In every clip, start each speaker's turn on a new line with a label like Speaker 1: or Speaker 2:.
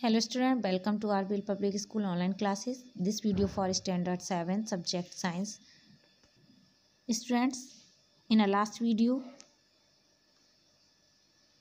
Speaker 1: Hello student, welcome to Bill Public School online classes. This video for standard 7 subject science. Students, in our last video,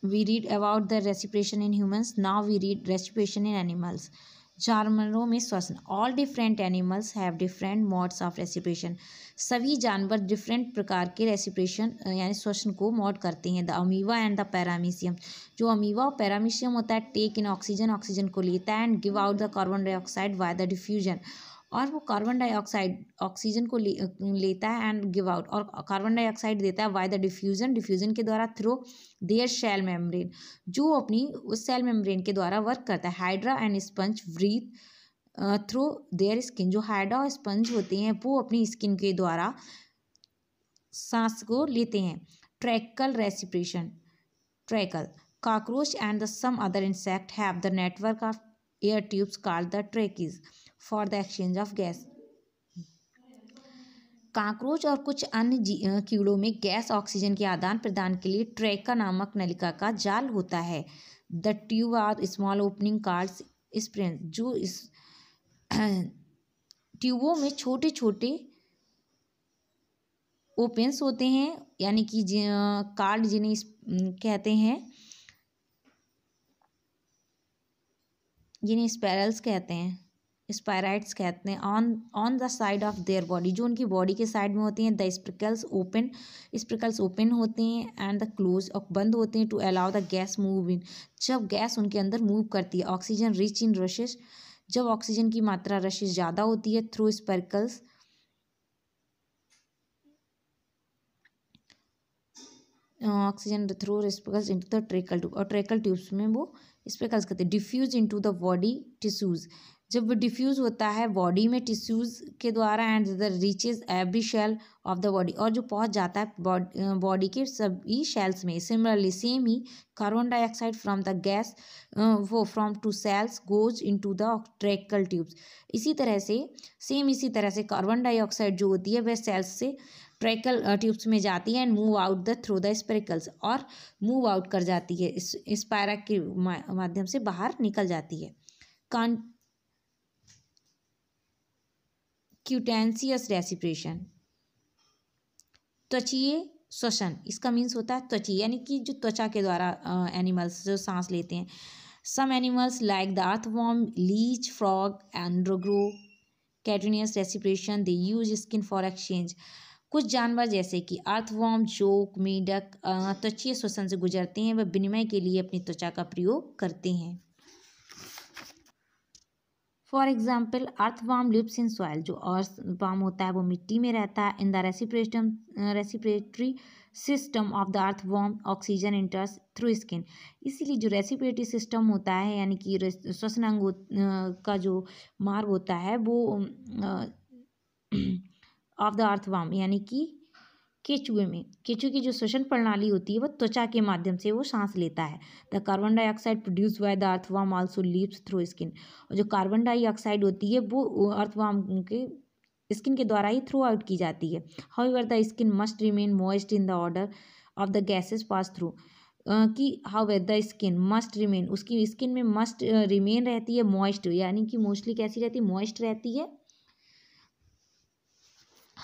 Speaker 1: we read about the respiration in humans. Now we read respiration in animals. जानवरों में श्वसन all different animals have different modes of respiration सभी जानवर different प्रकार के रेसिपरेशन यानी श्वसन को मोड करते हैं the amoeba and the paramecium जो अमीवा और पैरामीशियम होता है टेक इन ऑक्सीजन ऑक्सीजन को लेता है and give out the carbon dioxide by the diffusion और वो कार्बन डाइऑक्साइड ऑक्सीजन को ले, लेता है एंड गिव आउट और कार्बन डाइऑक्साइड देता है वाई द डिफ्यूजन डिफ्यूजन के द्वारा थ्रो देयर सेल मेम्ब्रेन जो अपनी उस सेल मेम्ब्रेन के द्वारा वर्क करता है hydra and sponge breathe through their skin जो हाइड्रा और स्पंज होते हैं वो अपनी स्किन के द्वारा सांस को लेते हैं tracheal respiration tracheal cockroach and the some other insect have the network of air tubes called the tracheae for the exchange of gas cockroach और कुछ अन्य कीड़ों में गैस ऑक्सीजन के आदान प्रदान के लिए ट्रैका नामक नलिका का जाल होता है the tube are small opening called spiracles जो इस ट्यूबों में छोटे छोटे ओपेंस होते हैं यानी कि कार्ड जिन्हें कहते हैं जिन्हें स्पैरल्स कहते हैं स्पायराइट्स कहते हैं on on the side of their body जो उनकी बॉडी के साइड में होती हैं the spiracles open spiracles open होते हैं एंड द क्लोज और बंद होते हैं to allow the gas move in जब गैस उनके अंदर मूव करती है ऑक्सीजन रिच इन रशेस जब ऑक्सीजन की मात्रा रशेस ज़्यादा होती है through spiracles oxygen through spiracles into the tracheal tube और ट्रेकल ट्यूब्स में वो स्पर्कल्स करते हैं diffuse into the body tissues जब वो डिफ्यूज़ होता है बॉडी में टिश्यूज़ के द्वारा and the reaches every cell of the body और जो पहुंच जाता है बॉडी के सभी शेल्स में सिमिलरली सेम ही carbon dioxide from the gas वो from to cells goes in to the tracheal tubes इसी तरह से सेम इसी तरह से कार्बन डाइऑक्साइड जो होती है वह सेल्स से ट्रैकल ट्यूब्स में जाती है and move out the through the spiracles और मूव आउट कर जाती है इस स्पायरा के माध्यम से बाहर निकल जाती है कान क्यूटेंसियस रेसिप्रेशन त्वचीय श्वसन इसका मीन्स होता है त्वची यानी कि जो त्वचा के द्वारा एनिमल्स जो सांस लेते हैं some animals like the earthworm leech frog एंड्रोग्रो cutaneous respiration they use skin for exchange कुछ जानवर जैसे कि अर्थवॉर्म जोक मेढक त्वचीय श्वसन से गुजरते हैं व विनिमय के लिए अपनी त्वचा का प्रयोग करते हैं फॉर एग्जाम्पल अर्थ वाम लिप्स इन सॉइल जो अर्थ वाम होता है वो मिट्टी में रहता है in the respiratory respiratory system of the earthworm oxygen इंटर्स through skin इसीलिए जो रेसिपरेटरी सिस्टम होता है यानी कि श्वसन अंग का जो मार्ग होता है वो ऑफ द अर्थ वाम यानी कि केचुए में केचुए की जो श्वसन प्रणाली होती है वह त्वचा के माध्यम से वो सांस लेता है the carbon dioxide produce by the earthworm also leaves through skin और जो कार्बन डाइऑक्साइड होती है वो अर्थवाम के स्किन के द्वारा ही थ्रू आउट की जाती है however the skin must remain moist in the order of the gases pass through कि however the skin must remain उसकी स्किन में मस्ट रिमेन रहती है मॉइस्ट यानी कि मोस्टली कैसी रहती है मॉइस्ट रहती है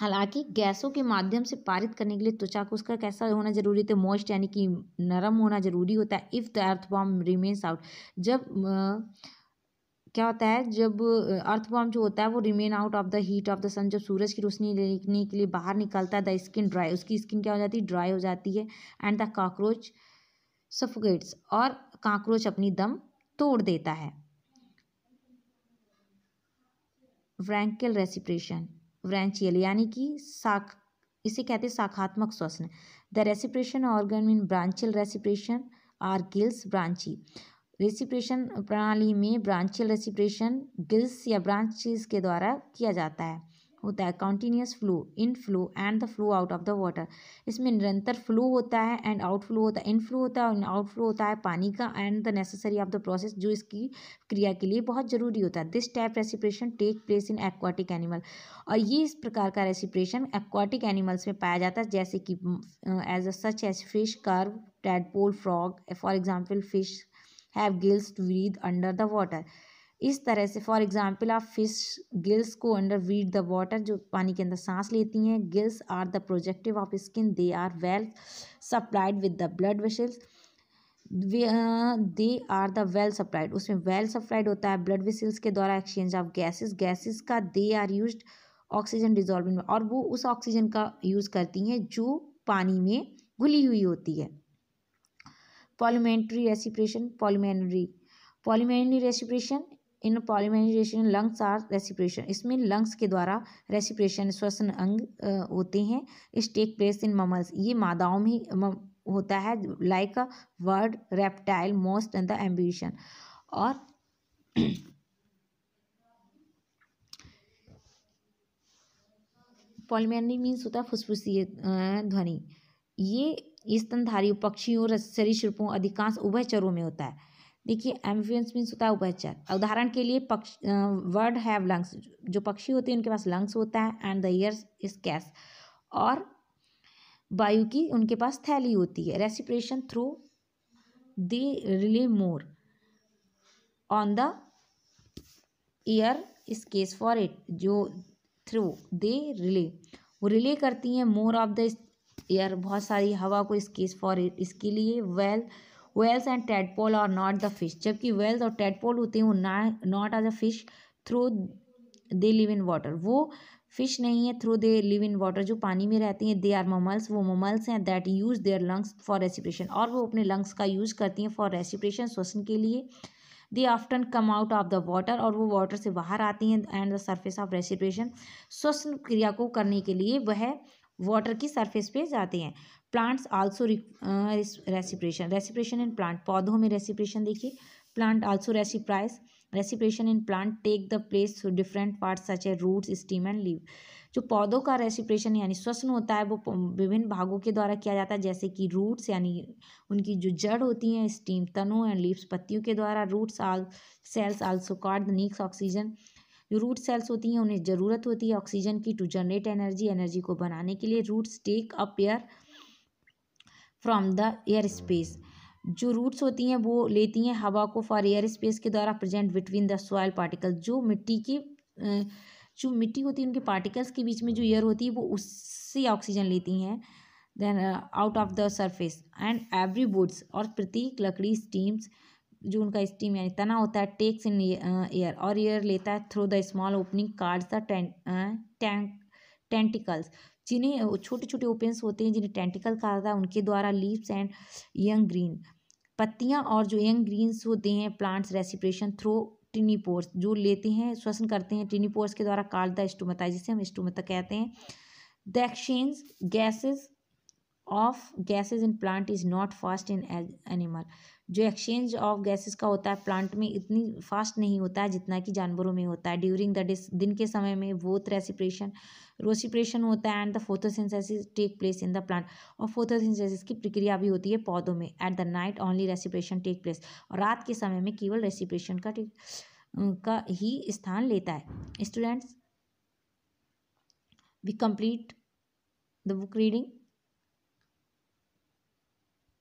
Speaker 1: हालांकि गैसों के माध्यम से पारित करने के लिए त्वचा को उसका कैसा होना जरूरी होता है मॉइस्ट यानी कि नरम होना जरूरी होता है if the earthworm remains out जब क्या होता है जब अर्थ बॉम जो होता है वो remain out of the heat of the sun जब सूरज की रोशनी लेने के लिए बाहर निकलता है द स्किन ड्राई उसकी स्किन क्या हो जाती है ड्राई हो जाती है एंड द काक्रोच सफोकेट्स और काक्रोच अपनी दम तोड़ देता है फ्रैंकल रेसिप्रेशन ब्रांचियल यानी कि शाख इसे कहते हैं शाखात्मक श्वसन the respiration organ in branchial respiration are gills branchial respiration प्रणाली में ब्रांचियल रेसिप्रेशन गिल्स या ब्रांचिस के द्वारा किया जाता है होता है continuous flow in flow and the flow out of the water इसमें निरंतर फ्लो होता है एंड आउट फ्लो होता है इन फ्लो होता है आउट फ्लो होता है पानी का and the necessary of the process जो इसकी क्रिया के लिए बहुत ज़रूरी होता है this type respiration take place in aquatic animal और ये इस प्रकार का रेसिप्रेशन एक्वाटिक एनिमल्स में पाया जाता है जैसे कि as a such as fish कर्व tadpole frog for example fish have gills to breathe under the water इस तरह से फॉर एग्जांपल आप फिश गिल्स को अंडर वीड द वाटर जो पानी के अंदर सांस लेती हैं gills are the projective of skin they are well supplied with the blood vessels they are the well supplied उसमें वेल सप्लाइड होता है ब्लड वेसल्स के द्वारा एक्सचेंज ऑफ गैसेज गैसेज का they are use oxygen dissolving और वो उस oxygen का यूज़ करती हैं जो पानी में घुली हुई होती है pulmonary respiration pulmonary pulmonary respiration in polymerisation lungs are respiration इसमें लंग्स के द्वारा रेसिप्रेशन श्वसन अंग होते हैं इस टेक प्लेस इन ममल्स ये मादाओं में होता है like a word reptile most and the ambition और पॉलीमेनरी मीन्स होता है फुसफुसी ध्वनि ये स्तनधारी पक्षियों सरीसृपों अधिकांश उभयचरों में होता है देखिए एम्फियंस मीन्स होता है उपचार उदाहरण के लिए पक्ष वर्ड हैव लंग्स जो पक्षी होते हैं उनके पास लंग्स होता है and the ears is case और वायु की उनके पास थैली होती है respiration through the relay more on the ear is case for it जो थ्रू दे रिले वो रिले करती हैं मोर ऑफ द ईयर बहुत सारी हवा को इस केस फॉर इट इसके लिए well well, whales and tadpole और नॉट द फिश जबकि वेल्स और टेडपोल होते हैं वो not are the fish through they live in water वो फिश नहीं है through they live in water जो पानी में रहती हैं दे आर ममल्स वो ममल्स हैं that use their lungs for respiration और वो अपने लंग्स का यूज़ करती हैं फॉर रेसिप्रेशन श्वसन के लिए they often come out of the water और वो वाटर से बाहर आती हैं and the surface of respiration श्वसन क्रिया को करने के लिए वह वाटर की सरफेस पे जाते हैं plants also respiration respiration in plant पौधों में रेसिप्रेशन देखिए plant also respires respiration in plant take the place different part such a roots stem and leave जो पौधों का रेसिप्रेशन यानी श्वसन होता है वो विभिन्न भागों के द्वारा किया जाता है जैसे कि रूट्स यानी उनकी जो जड़ होती हैं स्टीम तनु एंड लीव्स पत्तियों के द्वारा roots all cells also card nicks oxygen जो रूट सेल्स होती हैं उन्हें ज़रूरत होती है ऑक्सीजन की टू जनरेट एनर्जी एनर्जी को बनाने के लिए roots take up air from the air space जो रूट्स होती हैं वो लेती हैं हवा को फॉर एयर स्पेस के द्वारा present between the soil particle जो मिट्टी के जो मिट्टी होती है उनके पार्टिकल्स के बीच में जो एयर होती है वो उससे ऑक्सीजन लेती हैं then out of the surface and every buds और प्रत्येक लकड़ी स्टीम्स जो उनका स्टीम यानी तना होता है टेक्स इन एयर और एयर लेता है through the small opening cards the tentacles जिन्हें छोटे छोटे ओपेंस होते हैं जिन्हें टेंटिकल कहा जाता है उनके द्वारा लीव्स एंड यंग ग्रीन पत्तियाँ और जो यंग ग्रीन्स होते हैं प्लांट्स रेसिप्रेशन थ्रो टिनीपोर्स जो लेते हैं श्वसन करते हैं टिनीपोर्स के द्वारा कार्ड द स्टोमता जिसे हम स्टोमता कहते हैं the exchange gases of gases in plant is not fast in animal जो एक्सचेंज ऑफ गैसेज का होता है प्लांट में इतनी फास्ट नहीं होता है जितना कि जानवरों में होता है ड्यूरिंग द दिन के समय में वो रेसिप्रेशन तो रोसिप्रेशन होता है and the photosynthesis take place in the plant और फोथोसिंथेसिस की प्रक्रिया भी होती है पौधों में at the night only respiration take place और रात के समय में केवल रेसिप्रेशन का का ही स्थान लेता है students we complete the book reading